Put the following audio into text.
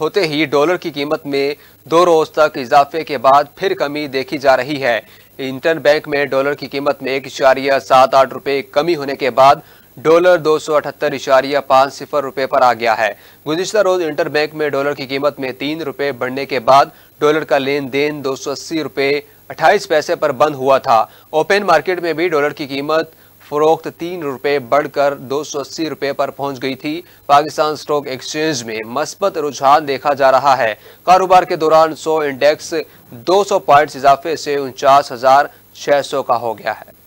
होते ही डॉलर की कीमत में दो रोज तक इजाफे के बाद फिर कमी देखी जा रही है इंटर बैंक में डॉलर की कीमत में एक इशारिया सात आठ रुपए कमी होने के बाद डॉलर दो सौ अठहत्तर इशारिया पाँच सिफर रुपए पर आ गया है गुजशत रोज इंटर बैंक में डॉलर की कीमत में तीन रुपए बढ़ने के बाद डॉलर का लेन देन दो सौ अस्सी रुपए अट्ठाईस पैसे पर बंद हुआ था ओपन मार्केट में भी डॉलर की कीमत फरोख्त तीन रुपये बढ़कर दो सौ अस्सी रुपये पर पहुंच गई थी पाकिस्तान स्टॉक एक्सचेंज में मस्बत रुझान देखा जा रहा है कारोबार के दौरान सौ इंडेक्स 200 पॉइंट्स इजाफे से उनचास हजार छः सौ का हो गया है